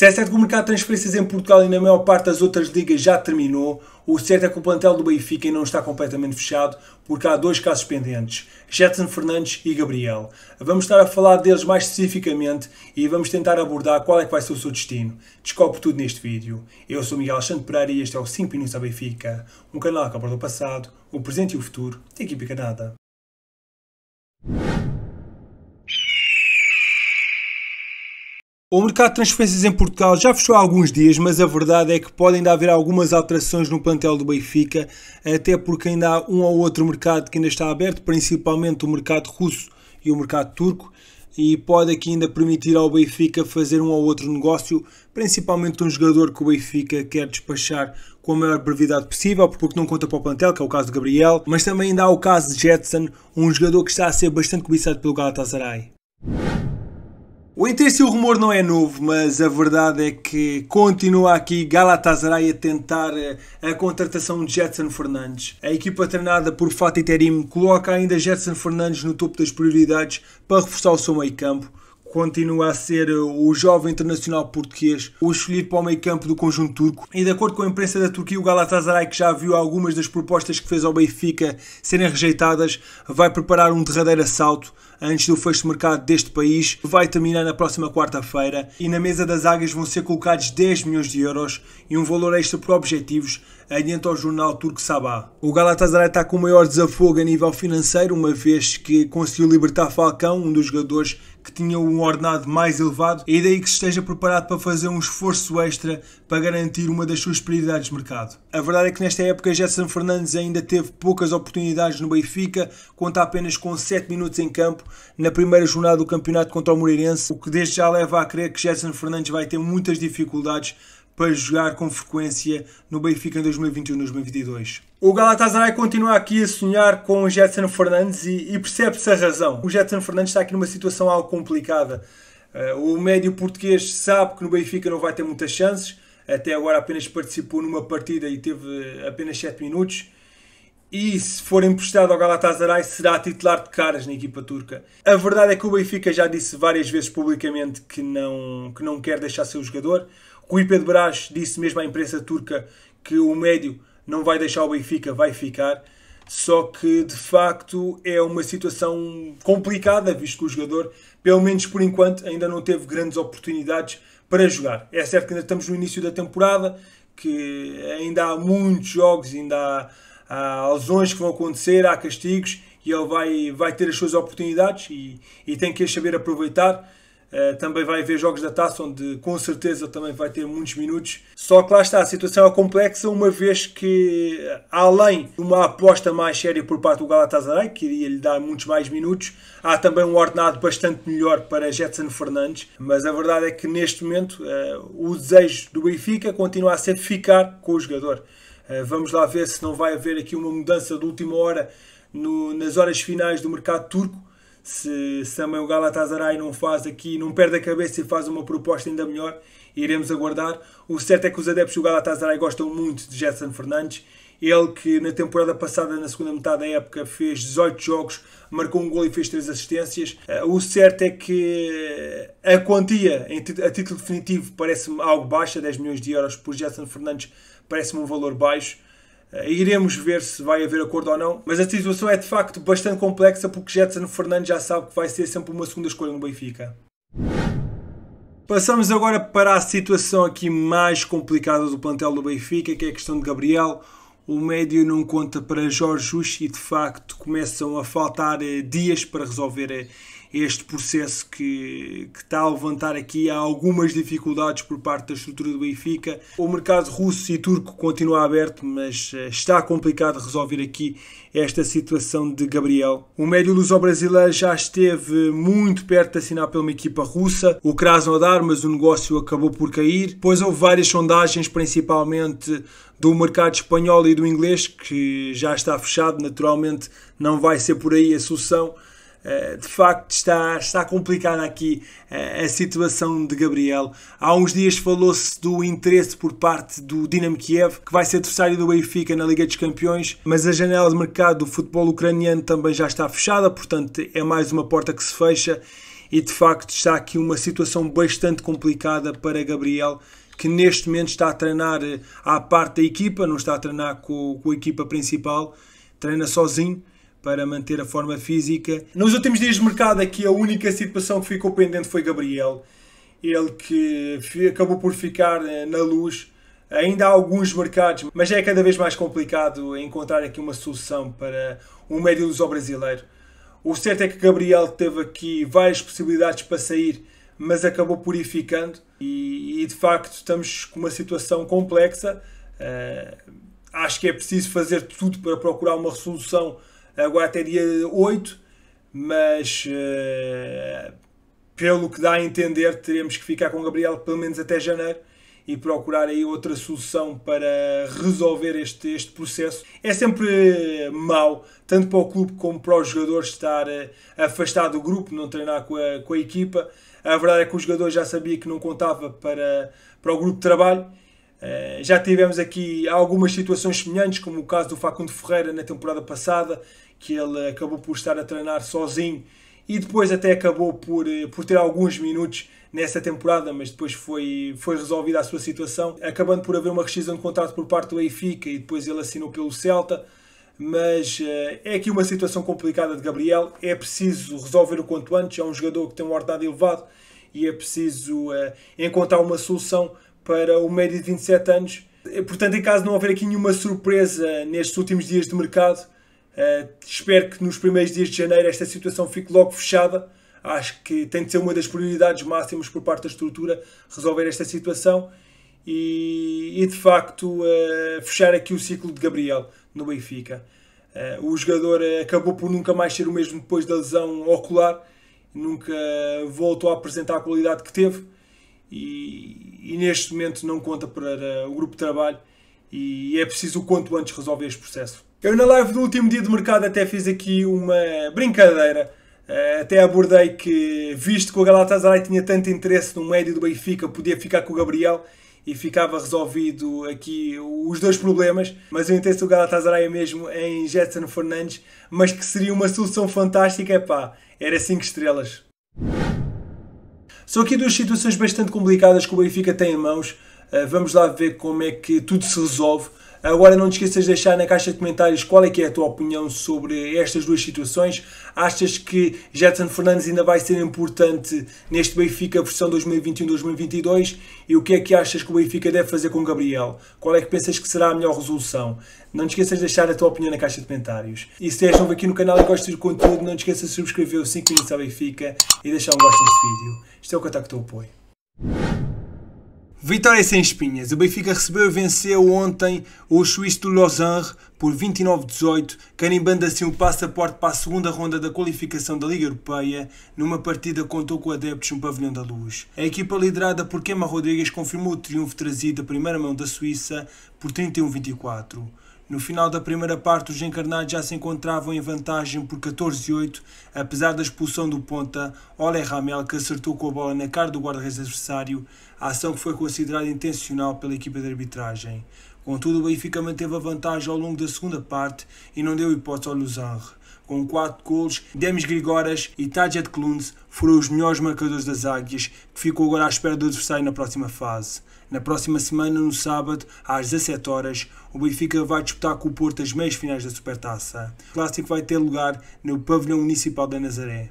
Se é que o mercado de transferências em Portugal e na maior parte das outras ligas já terminou. O certo é que o plantel do Benfica ainda não está completamente fechado, porque há dois casos pendentes: Jetson Fernandes e Gabriel. Vamos estar a falar deles mais especificamente e vamos tentar abordar qual é que vai ser o seu destino. Descobre tudo neste vídeo. Eu sou Miguel Alexandre Pereira e este é o 5 Minutos da Benfica, um canal que aborda o passado, o presente e o futuro da equipe Canada. O mercado de transferências em Portugal já fechou há alguns dias, mas a verdade é que podem ainda haver algumas alterações no plantel do Benfica, até porque ainda há um ou outro mercado que ainda está aberto, principalmente o mercado russo e o mercado turco, e pode aqui ainda permitir ao Benfica fazer um ou outro negócio, principalmente um jogador que o Benfica quer despachar com a maior brevidade possível, porque não conta para o plantel, que é o caso de Gabriel, mas também ainda há o caso de Jetson, um jogador que está a ser bastante cobiçado pelo Galatasaray. O interesse e o rumor não é novo, mas a verdade é que continua aqui Galatasaray a tentar eh, a contratação de Jetson Fernandes. A equipa treinada por Fatih Terim coloca ainda Jetson Fernandes no topo das prioridades para reforçar o seu meio-campo continua a ser eh, o jovem internacional português, o escolhido para o meio campo do conjunto turco. E de acordo com a imprensa da Turquia, o Galatasaray, que já viu algumas das propostas que fez ao Benfica serem rejeitadas, vai preparar um derradeiro assalto antes do fecho de mercado deste país, vai terminar na próxima quarta-feira e na mesa das águias vão ser colocados 10 milhões de euros e um valor extra por objetivos, adianta ao jornal turco Sabah. O Galatasaray está com o maior desafogo a nível financeiro, uma vez que conseguiu libertar Falcão, um dos jogadores que tinha um ordenado mais elevado, e é daí que esteja preparado para fazer um esforço extra para garantir uma das suas prioridades de mercado. A verdade é que nesta época Jetson Fernandes ainda teve poucas oportunidades no Benfica, conta apenas com 7 minutos em campo na primeira jornada do campeonato contra o Moreirense, o que desde já leva a crer que Gerson Fernandes vai ter muitas dificuldades para jogar com frequência no Benfica em 2021 e 2022. O Galatasaray continua aqui a sonhar com o Jetson Fernandes e, e percebe-se a razão. O Jetson Fernandes está aqui numa situação algo complicada. Uh, o médio português sabe que no Benfica não vai ter muitas chances, até agora apenas participou numa partida e teve uh, apenas 7 minutos e se for emprestado ao Galatasaray será titular de caras na equipa turca. A verdade é que o Benfica já disse várias vezes publicamente que não, que não quer deixar jogador o jogador. Rui Pedro Brás disse mesmo à imprensa turca que o médio não vai deixar o Benfica, vai ficar. Só que de facto é uma situação complicada, visto que o jogador, pelo menos por enquanto, ainda não teve grandes oportunidades para jogar. É certo que ainda estamos no início da temporada, que ainda há muitos jogos, ainda há há ah, lesões que vão acontecer, há castigos e ele vai, vai ter as suas oportunidades e, e tem que as saber aproveitar. Uh, também vai haver jogos da taça onde com certeza também vai ter muitos minutos. Só que lá está, a situação é complexa, uma vez que, além de uma aposta mais séria por parte do Galatasaray, que iria lhe dar muitos mais minutos, há também um ordenado bastante melhor para Jetson Fernandes. Mas a verdade é que neste momento uh, o desejo do Benfica continua a ser ficar com o jogador. Eh, vamos lá ver se não vai haver aqui uma mudança de última hora no, nas horas finais do mercado turco. Se, também o Galatasaray não faz aqui, não perde a cabeça e faz uma proposta ainda melhor, iremos aguardar. O certo é que os adeptos do Galatasaray gostam muito de Jetson Fernandes. Ele que na temporada passada, na segunda metade da época, fez 18 jogos, marcou um gol e fez 3 assistências. Eh, o certo é que eh, a quantia, a título definitivo, parece-me algo baixa, 10 milhões de euros por Jetson Fernandes parece-me um valor baixo. Eh, iremos ver se vai haver acordo ou não, mas a situação é de facto bastante complexa porque Jetson Fernandes já sabe que vai ser sempre uma segunda escolha no Benfica. Passamos agora para a situação aqui mais complicada do plantel do Benfica, que é a questão de Gabriel. O médio não conta para Jorge Justi e de facto começam a faltar eh, dias para resolver eh, este processo que, que, está a levantar aqui há algumas dificuldades por parte da estrutura do Benfica. O mercado russo e turco continua aberto, mas eh, está complicado resolver aqui esta situação de Gabriel. O médio luso-brasileiro já esteve muito perto de assinar pela uma equipa russa, o Krasnodar, mas o negócio acabou por cair. Depois houve várias sondagens, principalmente do mercado espanhol e do inglês, que já está fechado, naturalmente não vai ser por aí a solução. Eh, de facto está, está complicada aqui eh, a situação de Gabriel. Há uns dias falou-se do interesse por parte do Dinamo Kiev, que vai ser adversário do Benfica na Liga dos Campeões, mas a janela de mercado do futebol ucraniano também já está fechada, portanto é mais uma porta que se fecha e de facto está aqui uma situação bastante complicada para Gabriel que neste momento está a treinar eh, à parte da equipa, não está a treinar com, com a equipa principal, treina sozinho para manter a forma física. Nos últimos dias de mercado aqui a única situação que ficou pendente foi Gabriel. Ele que acabou por ficar eh, na luz. Ainda há alguns mercados, mas é cada vez mais complicado encontrar aqui uma solução para um médio luso brasileiro. O certo é que Gabriel teve aqui várias possibilidades para sair, mas acabou purificando e, e de facto estamos com uma situação complexa. Uh, acho que é preciso fazer tudo para procurar uma solução agora teria 8, mas eh, pelo que dá a entender, teremos que ficar com o Gabriel pelo menos até janeiro e procurar aí outra solução para resolver este, este processo. É sempre eh, mau, tanto para o clube como para os jogadores, estar eh, afastado do grupo, não treinar com a, com a equipa. A verdade é que o jogador já sabia que não contava para, para o grupo de trabalho. Já tivemos aqui algumas situações semelhantes, como o caso do Facundo Ferreira na temporada passada, que ele acabou por estar a treinar sozinho e depois até acabou por, eh, por ter alguns minutos nessa temporada, mas depois foi, foi resolvida a sua situação, acabando por haver uma rescisão de contrato por parte do Benfica e depois ele assinou pelo Celta. Mas eh, é aqui uma situação complicada de Gabriel, é preciso resolver o quanto antes. É um jogador que tem um ordenado elevado e é preciso eh, encontrar uma solução para o médio de 27 anos. Portanto, em caso de não haver aqui nenhuma surpresa nestes últimos dias de mercado, Uh, espero que nos primeiros dias de janeiro esta situação fique logo fechada. Acho que tem de ser uma das prioridades máximas por parte da estrutura resolver esta situação e, e de facto uh, fechar aqui o ciclo de Gabriel no Benfica. Uh, o jogador acabou por nunca mais ser o mesmo depois da lesão ocular, nunca voltou a apresentar a qualidade que teve e, e neste momento não conta para o grupo de trabalho e é preciso o quanto antes resolver este processo. Eu na live do último dia de mercado até fiz aqui uma brincadeira. Eh, até abordei que, visto que o Galatasaray tinha tanto interesse no médio do Benfica, podia ficar com o Gabriel e ficava resolvido aqui os dois problemas. Mas o interesse do Galatasaray é mesmo em Jetson Fernandes, mas que seria uma solução fantástica, é pá, era 5 estrelas. São aqui duas situações bastante complicadas que o Benfica tem em mãos. Eh, vamos lá ver como é que tudo se resolve. Agora não te esqueças de deixar na caixa de comentários qual é que é a tua opinião sobre estas duas situações. Achas que Jetson Fernandes ainda vai ser importante neste Benfica versão 2021-2022? E o que é que achas que o Benfica deve fazer com Gabriel? Qual é que pensas que será a melhor resolução? Não te esqueças de deixar a tua opinião na caixa de comentários. E se és novo aqui no canal e gostas do conteúdo, não te esqueças de subscrever o 5 Minutos ao Benfica e deixar um gosto neste vídeo. Isto é o contacto ao apoio. Vitória sem espinhas. O Benfica recebeu e venceu ontem o Suíço do Lausanne por 29-18, carimbando assim o passaporte para a segunda ronda da qualificação da Liga Europeia, numa partida que contou com adeptos no Pavilhão da Luz. A equipa liderada por Kema Rodrigues confirmou o triunfo trazido à primeira mão da Suíça por 31-24. No final da primeira parte, os encarnados já se encontravam em vantagem por 14-8, apesar da expulsão do ponta, Ole Ramel, que acertou com a bola na cara do guarda-redes adversário, a ação que foi considerada intencional pela equipa de arbitragem. Contudo, o Benfica manteve a vantagem ao longo da segunda parte e não deu hipótese ao Luzarre. Com quatro golos, Demis Grigoras e Tajat Kluns foram os melhores marcadores das Águias, que ficou agora à espera do adversário na próxima fase. Na próxima semana, no sábado, às 17 horas, o Benfica vai disputar com o Porto as meias finais da Supertaça. O clássico vai ter lugar no Pavilhão Municipal da Nazaré.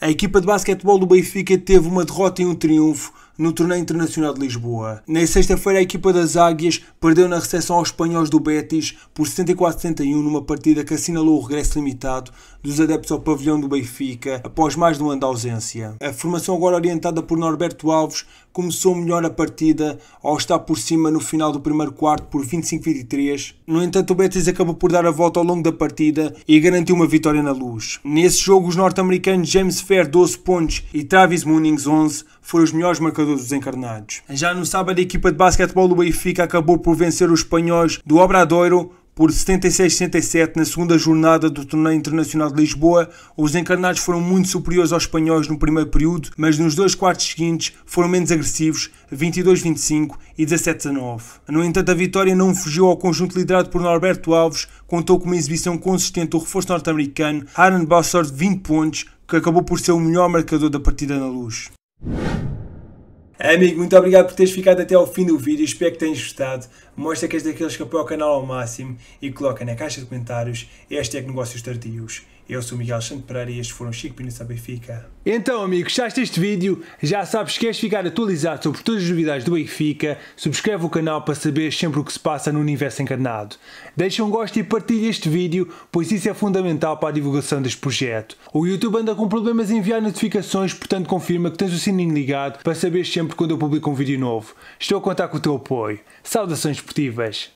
A equipa de basquetebol do Benfica teve uma derrota e um triunfo no Torneio Internacional de Lisboa. Na sexta-feira, a equipa das Águias perdeu na recepção aos espanhóis do Betis por 74-71 numa partida que assinalou o regresso limitado dos adeptos ao pavilhão do Benfica após mais de um ano de ausência. A formação agora orientada por Norberto Alves começou melhor a partida ao estar por cima no final do primeiro quarto por 25-23. No entanto, o Betis acabou por dar a volta ao longo da partida e garantiu uma vitória na luz. Nesse jogo, os norte-americanos James Fair 12 pontos e Travis Munnings 11 foram os melhores marcadores dos encarnados. Já no sábado, a equipa de basquetebol do Benfica acabou por vencer os espanhóis do Obradoiro por 76-67 na segunda jornada do Torneio Internacional de Lisboa, os encarnados foram muito superiores aos espanhóis no primeiro período, mas nos dois quartos seguintes foram menos agressivos, 22-25 e 17-19. No entanto, a vitória não fugiu ao conjunto liderado por Norberto Alves, contou com uma exibição consistente do reforço norte-americano Aaron Bossard, 20 pontos, que acabou por ser o melhor marcador da partida na luz. Amigo, muito obrigado por teres ficado até ao fim do vídeo, espero que tenhas gostado. Mostra que és daqueles que apoia o canal ao máximo e coloca na caixa de comentários este que negócios tardios. Eu sou o Miguel Santos Pereira e estes foram Chico 5 minutos da Benfica. Então, amigo, gostaste deste vídeo? Já sabes que queres ficar atualizado sobre todas as novidades do Benfica? Subscreve o canal para saber sempre o que se passa no universo encarnado. Deixa um gosto e partilha este vídeo, pois isso é fundamental para a divulgação deste projeto. O YouTube anda com problemas em enviar notificações, portanto confirma que tens o sininho ligado para saber sempre quando eu publico um vídeo novo. Estou a contar com o teu apoio. Saudações esportivas!